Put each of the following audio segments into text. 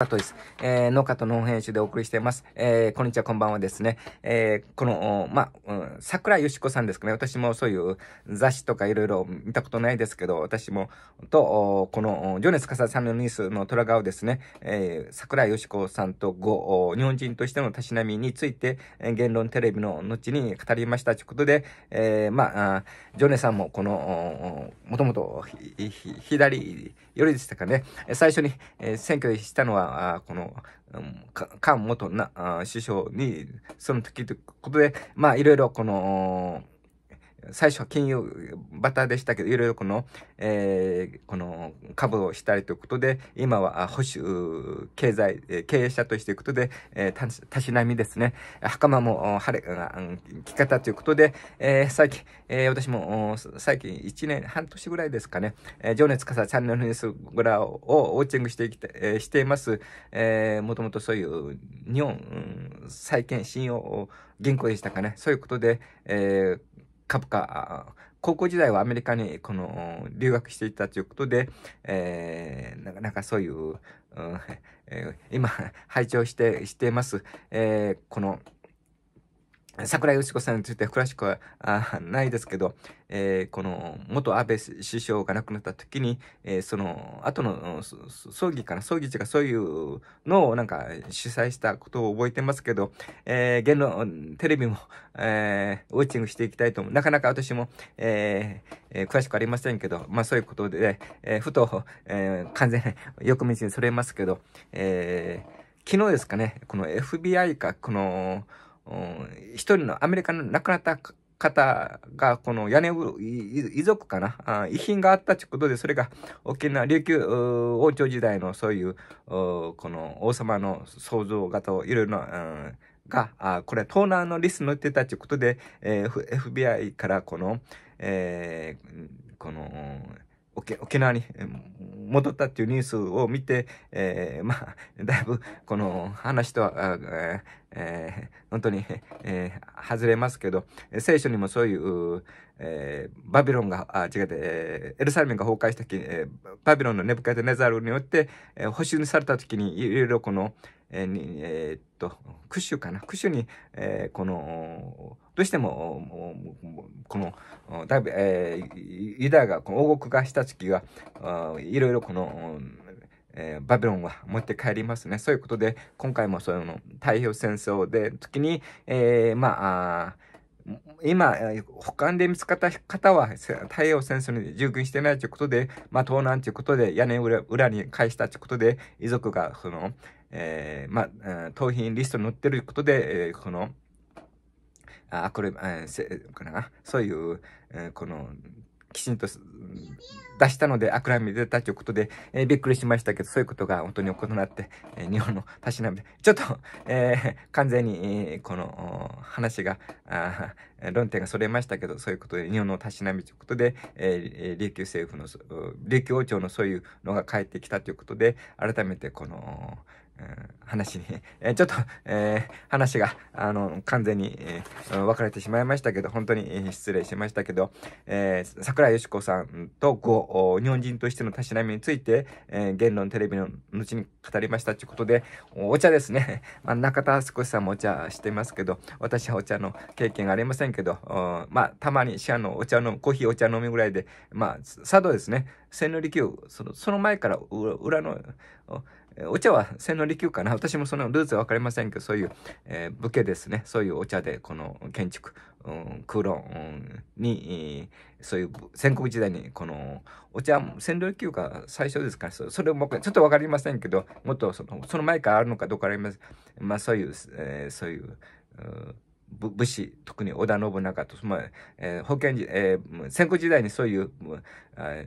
あとです。えー、農家と農編集でお送りしています。えー、こんにちは、こんばんはですね。えー、この、まあ、うん、桜よしこさんですかね。私もそういう雑誌とかいろいろ見たことないですけど、私も、と、この、情熱かささんのニュースの虎顔ですね。えー、桜よしこさんとご、日本人としてのたしなみについて、言論テレビの後に語りましたということで、えー、まあ、ョネさんもこの、もともと、左、よりでしたかね。最初に、えー、選挙したのは、あこの、菅元な首相に、その時ということで、まあ、いろいろこの、最初は金融バターでしたけど、いろいろこの、えー、この株をしたりということで、今は保守、経済、経営者としていくことで、えー、たしなみですね。袴も晴れが、着方ということで、えー、最近、えー、私も最近1年、半年ぐらいですかね、えー、情熱かさチャンネルニュースグラをウォッチングしてきて、えー、しています。えー、もともとそういう日本、うん、債券信用銀行でしたかね。そういうことで、えー株価、高校時代はアメリカにこの留学していたということで、えー、なかなかそういう、うんえー、今、拝聴して、しています。えー、この、桜井よし子さんについて詳しくはないですけど、えー、この元安倍首相が亡くなった時に、えー、その後の葬儀かな、葬儀地がそういうのをなんか主催したことを覚えてますけど、えー、現論、テレビも、えー、ウォッチングしていきたいと思う。なかなか私も、えーえー、詳しくありませんけど、まあそういうことで、えー、ふと、えー、完全に横道にそれますけど、えー、昨日ですかね、この FBI か、この、一人のアメリカの亡くなった方が、この屋根遺族かな遺品があったということで、それが沖縄、琉球王朝時代のそういう、この王様の創造画といろいろな、が、これ、盗難のリスト載ってたということで、えー、FBI からこの、えー、この、沖縄に戻ったっていうニュースを見て、えー、まあ、だいぶ、この話とは、えー、本当に、えー、外れますけど、聖書にもそういう、えー、バビロンが、あ、違って、えー、エルサレムが崩壊した時、えー、バビロンのネブカデネザルによって、えー、保守にされた時に、いろいろこの、えー、えー、っと、クッシュかなクッシュに、えー、この、どうしても、この、だいぶ、えー、ユダヤが、この王国がした時が、いろいろこの、えー、バビロンは持って帰りますね。そういうことで、今回もその太平洋戦争で時に、えー、まあ、今、保管で見つかった方は太平洋戦争に従軍してないということで、まあ、盗難ということで、屋根裏に返したということで、遺族がその、えー、まあ、盗品リストに載ってることで、えー、この、あ、これ、えー、こな、そういう、えー、この、きちんと出したので、あくらみ出たということで、えー、びっくりしましたけど、そういうことが本当に行って、えー、日本のたしなみで、ちょっと、えー、完全に、えー、この話があ、論点がそれましたけど、そういうことで、日本のたしなみということで、えー、琉球政府の、琉球王朝のそういうのが返ってきたということで、改めてこの、話に、えー、ちょっと、えー、話が、あの、完全に、えー、分かれてしまいましたけど、本当に失礼しましたけど、えー、桜よしこさんとご、日本人としてのたしなみについて、えー、言論テレビの後に語りましたということで、お茶ですね。まあ、中田少しさんもお茶してますけど、私はお茶の経験がありませんけど、まあ、たまにシャのお茶の、コーヒーお茶飲みぐらいで、まあ、佐渡ですね。千利休、その、その前から裏の、お茶は千利休かな。私もそのルーツは分かりませんけど、そういう、えー、武家ですね。そういうお茶で、この建築、うん、空論、うん、に、そういう戦国時代に、このお茶、千利休が最初ですから、それもちょっと分かりませんけど、もっとそのその前からあるのかどうかあります。まあそういう、えー、そういう、う武士特に織田信長と、まあえー、保健、えー、戦国時代にそういう、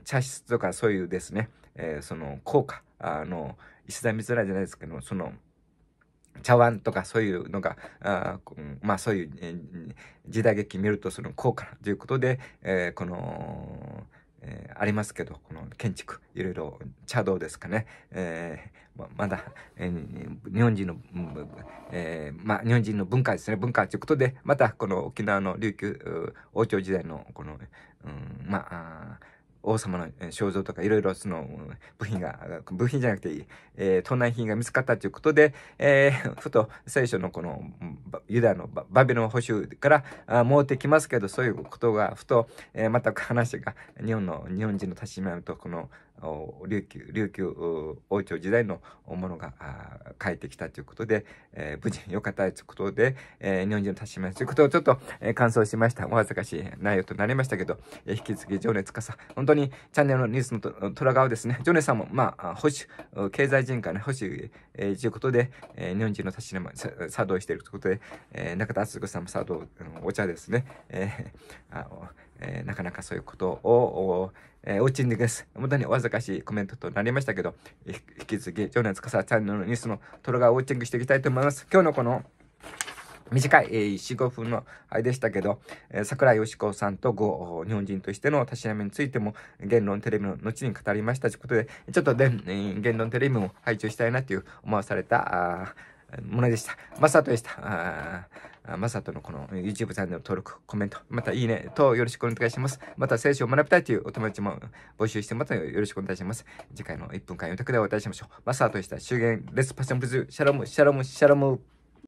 茶室とかそういうですね、えー、その効果あの、石田三成じゃないですけどその茶碗とかそういうのがあまあそういう、時代劇見るとその効果ということで、えー、この、えー、ありますけどこの建築いろいろ茶道ですかね、えーままだ、えー、日本人の、えー、まあ、日本人の文化ですね文化ということでまたこの沖縄の琉球王朝時代のこの、うん、まあ王様の肖像とかいろいろその部品が、部品じゃなくていい、えー、盗難品が見つかったということで、えー、ふと最初のこのユダのバビロン保守からもってきますけど、そういうことがふと、えー、全く話が日本の、日本人の立ち回りとこの琉球、琉球王朝時代のものが帰ってきたということで、えー、無事良かったということで、えー、日本人の達しますということをちょっと、えー、感想しました。お恥ずかしい内容となりましたけど、えー、引き続き情熱かさ、本当にチャンネルのニュースの虎側ですね、情熱さんも、まあ、保守、経済人会の保守、えー、ということで、えー、日本人の達しも作動しているということで、えー、中田敦子さんも作動、お茶ですね、えーあえー、なかなかそういうことを、えー、おちんでです。本当にお恥ずかしいコメントとなりましたけど、引き続き、情熱司チャンネルのニュースのトロガーをウォッチングしていきたいと思います。今日のこの短い、えー、4、5分の間でしたけど、えー、桜井よしこさんとご日本人としてのたしなみについても言論テレビの後に語りましたということで、ちょっとで、言論テレビも配置したいなという思わされた、ものでした。マサトでした。マサトのこの YouTube チャンネル登録、コメント、またいいねとよろしくお願いします。また聖書を学びたいというお友達も募集してまたよろしくお願いします。次回の1分間4択でお会いしましょう。マサトでした。終言、レスパションブズ、シャラム、シャラム、シャラム。